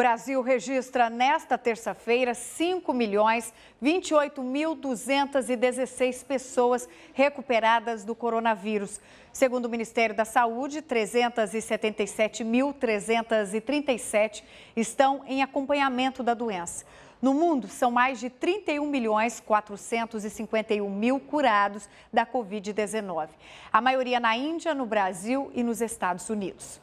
Brasil registra nesta terça-feira 5 milhões 28.216 pessoas recuperadas do coronavírus. Segundo o Ministério da Saúde, 377.337 estão em acompanhamento da doença. No mundo, são mais de 31 milhões 451 mil curados da Covid-19. A maioria na Índia, no Brasil e nos Estados Unidos.